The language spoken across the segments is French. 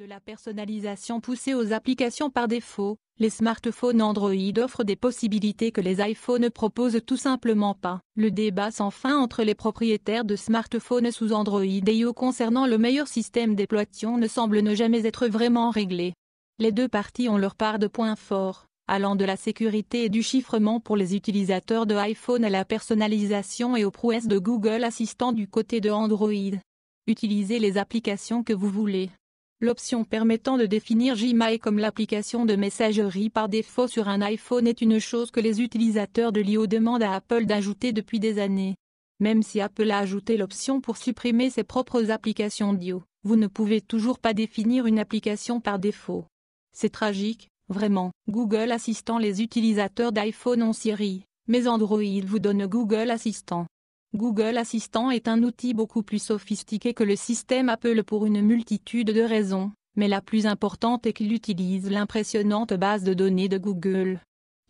de la personnalisation poussée aux applications par défaut, les smartphones Android offrent des possibilités que les iPhones ne proposent tout simplement pas. Le débat sans fin entre les propriétaires de smartphones sous Android et iOS concernant le meilleur système d'exploitation ne semble ne jamais être vraiment réglé. Les deux parties ont leur part de points forts, allant de la sécurité et du chiffrement pour les utilisateurs de iPhone à la personnalisation et aux prouesses de Google Assistant du côté de Android. Utilisez les applications que vous voulez L'option permettant de définir Gmail comme l'application de messagerie par défaut sur un iPhone est une chose que les utilisateurs de l'IO demandent à Apple d'ajouter depuis des années. Même si Apple a ajouté l'option pour supprimer ses propres applications d'IO, vous ne pouvez toujours pas définir une application par défaut. C'est tragique, vraiment. Google Assistant Les utilisateurs d'iPhone ont Siri, mais Android vous donne Google Assistant. Google Assistant est un outil beaucoup plus sophistiqué que le système Apple pour une multitude de raisons, mais la plus importante est qu'il utilise l'impressionnante base de données de Google.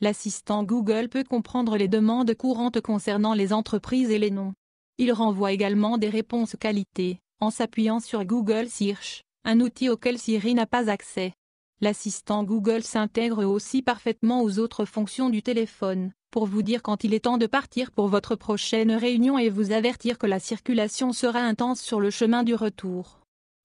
L'assistant Google peut comprendre les demandes courantes concernant les entreprises et les noms. Il renvoie également des réponses qualité, en s'appuyant sur Google Search, un outil auquel Siri n'a pas accès. L'assistant Google s'intègre aussi parfaitement aux autres fonctions du téléphone, pour vous dire quand il est temps de partir pour votre prochaine réunion et vous avertir que la circulation sera intense sur le chemin du retour.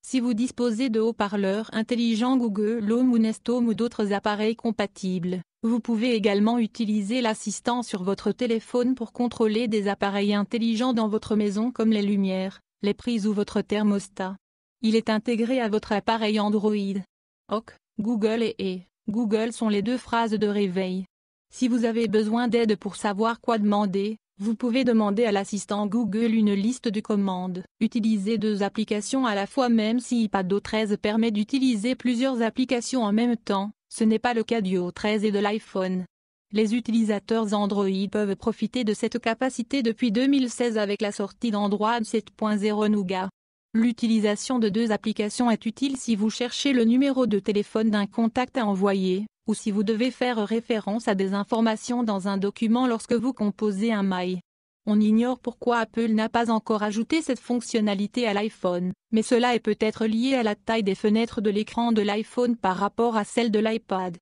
Si vous disposez de haut-parleurs intelligents Google Home ou Nest Home ou d'autres appareils compatibles, vous pouvez également utiliser l'assistant sur votre téléphone pour contrôler des appareils intelligents dans votre maison comme les lumières, les prises ou votre thermostat. Il est intégré à votre appareil Android. OK, Google et, et Google sont les deux phrases de réveil. Si vous avez besoin d'aide pour savoir quoi demander, vous pouvez demander à l'assistant Google une liste de commandes. Utilisez deux applications à la fois même si o 13 permet d'utiliser plusieurs applications en même temps, ce n'est pas le cas du O13 et de l'iPhone. Les utilisateurs Android peuvent profiter de cette capacité depuis 2016 avec la sortie d'Android 7.0 Nougat. L'utilisation de deux applications est utile si vous cherchez le numéro de téléphone d'un contact à envoyer, ou si vous devez faire référence à des informations dans un document lorsque vous composez un mail. On ignore pourquoi Apple n'a pas encore ajouté cette fonctionnalité à l'iPhone, mais cela est peut-être lié à la taille des fenêtres de l'écran de l'iPhone par rapport à celle de l'iPad.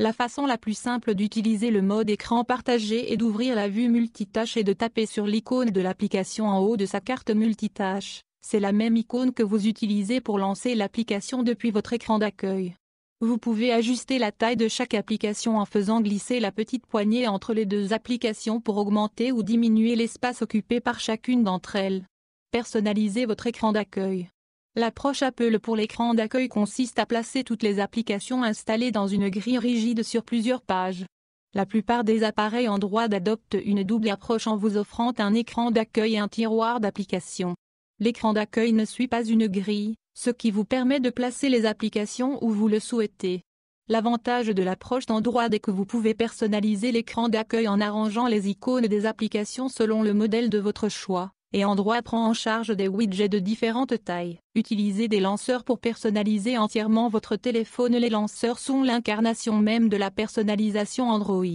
La façon la plus simple d'utiliser le mode écran partagé est d'ouvrir la vue multitâche et de taper sur l'icône de l'application en haut de sa carte multitâche. C'est la même icône que vous utilisez pour lancer l'application depuis votre écran d'accueil. Vous pouvez ajuster la taille de chaque application en faisant glisser la petite poignée entre les deux applications pour augmenter ou diminuer l'espace occupé par chacune d'entre elles. Personnalisez votre écran d'accueil. L'approche Apple pour l'écran d'accueil consiste à placer toutes les applications installées dans une grille rigide sur plusieurs pages. La plupart des appareils Android adoptent une double approche en vous offrant un écran d'accueil et un tiroir d'applications. L'écran d'accueil ne suit pas une grille, ce qui vous permet de placer les applications où vous le souhaitez. L'avantage de l'approche d'Android est que vous pouvez personnaliser l'écran d'accueil en arrangeant les icônes des applications selon le modèle de votre choix, et Android prend en charge des widgets de différentes tailles. Utilisez des lanceurs pour personnaliser entièrement votre téléphone. Les lanceurs sont l'incarnation même de la personnalisation Android.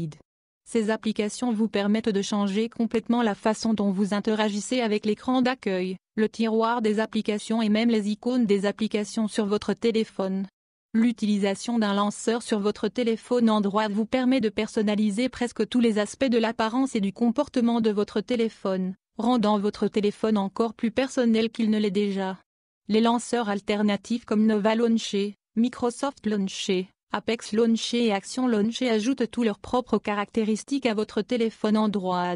Ces applications vous permettent de changer complètement la façon dont vous interagissez avec l'écran d'accueil le tiroir des applications et même les icônes des applications sur votre téléphone. L'utilisation d'un lanceur sur votre téléphone Android vous permet de personnaliser presque tous les aspects de l'apparence et du comportement de votre téléphone, rendant votre téléphone encore plus personnel qu'il ne l'est déjà. Les lanceurs alternatifs comme Nova Launcher, Microsoft Launcher, Apex Launcher et Action Launcher ajoutent tous leurs propres caractéristiques à votre téléphone Android,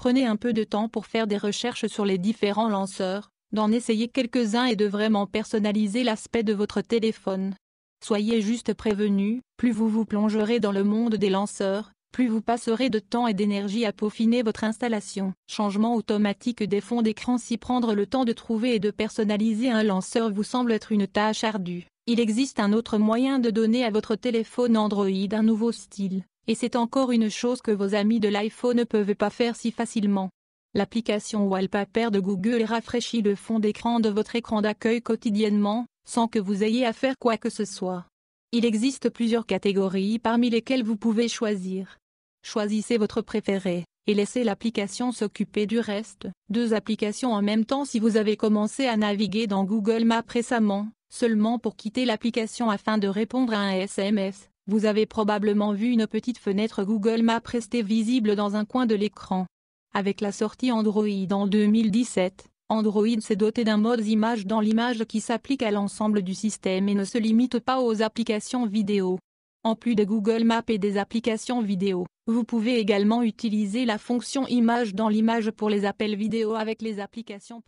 Prenez un peu de temps pour faire des recherches sur les différents lanceurs, d'en essayer quelques-uns et de vraiment personnaliser l'aspect de votre téléphone. Soyez juste prévenu, plus vous vous plongerez dans le monde des lanceurs, plus vous passerez de temps et d'énergie à peaufiner votre installation. Changement automatique des fonds d'écran Si prendre le temps de trouver et de personnaliser un lanceur vous semble être une tâche ardue, il existe un autre moyen de donner à votre téléphone Android un nouveau style. Et c'est encore une chose que vos amis de l'iPhone ne peuvent pas faire si facilement. L'application Wallpaper de Google rafraîchit le fond d'écran de votre écran d'accueil quotidiennement, sans que vous ayez à faire quoi que ce soit. Il existe plusieurs catégories parmi lesquelles vous pouvez choisir. Choisissez votre préféré, et laissez l'application s'occuper du reste. Deux applications en même temps si vous avez commencé à naviguer dans Google Maps récemment, seulement pour quitter l'application afin de répondre à un SMS. Vous avez probablement vu une petite fenêtre Google Maps rester visible dans un coin de l'écran. Avec la sortie Android en 2017, Android s'est doté d'un mode image dans l'image qui s'applique à l'ensemble du système et ne se limite pas aux applications vidéo. En plus de Google Maps et des applications vidéo, vous pouvez également utiliser la fonction image dans l'image pour les appels vidéo avec les applications